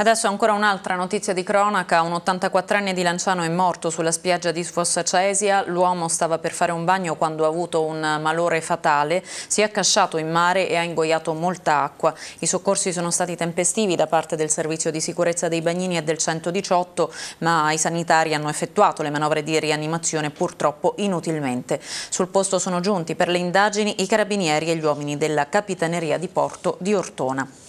Adesso ancora un'altra notizia di cronaca, un 84enne di Lanciano è morto sulla spiaggia di Sfossacesia, l'uomo stava per fare un bagno quando ha avuto un malore fatale, si è accasciato in mare e ha ingoiato molta acqua. I soccorsi sono stati tempestivi da parte del servizio di sicurezza dei bagnini e del 118, ma i sanitari hanno effettuato le manovre di rianimazione purtroppo inutilmente. Sul posto sono giunti per le indagini i carabinieri e gli uomini della Capitaneria di Porto di Ortona.